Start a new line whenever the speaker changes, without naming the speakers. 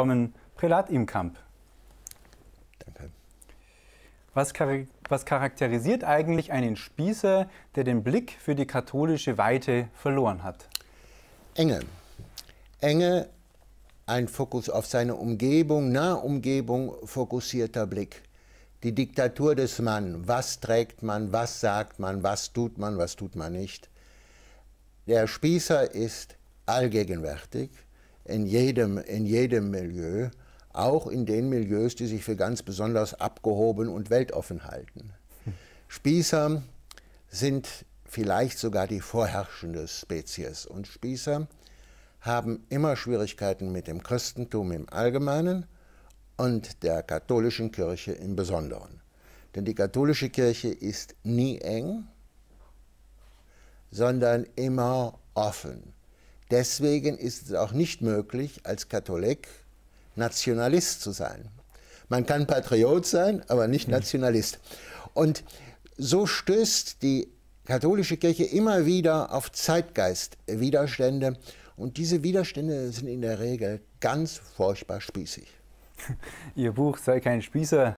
Willkommen, Prälat Imkamp. Danke. Was, char was charakterisiert eigentlich einen Spießer, der den Blick für die katholische Weite verloren hat? Enge. Enge, ein Fokus auf
seine Umgebung, Umgebung, fokussierter Blick. Die Diktatur des Mann. Was trägt man, was sagt man, was tut man, was tut man nicht. Der Spießer ist allgegenwärtig in jedem, in jedem Milieu, auch in den Milieus, die sich für ganz besonders abgehoben und weltoffen halten. Spießer sind vielleicht sogar die vorherrschende Spezies und Spießer haben immer Schwierigkeiten mit dem Christentum im Allgemeinen und der katholischen Kirche im Besonderen. Denn die katholische Kirche ist nie eng, sondern immer offen. Deswegen ist es auch nicht möglich, als Katholik Nationalist zu sein. Man kann Patriot sein, aber nicht hm. Nationalist. Und so stößt die katholische Kirche immer wieder auf Zeitgeistwiderstände. Und diese Widerstände sind in der Regel ganz furchtbar spießig. Ihr Buch sei kein Spießer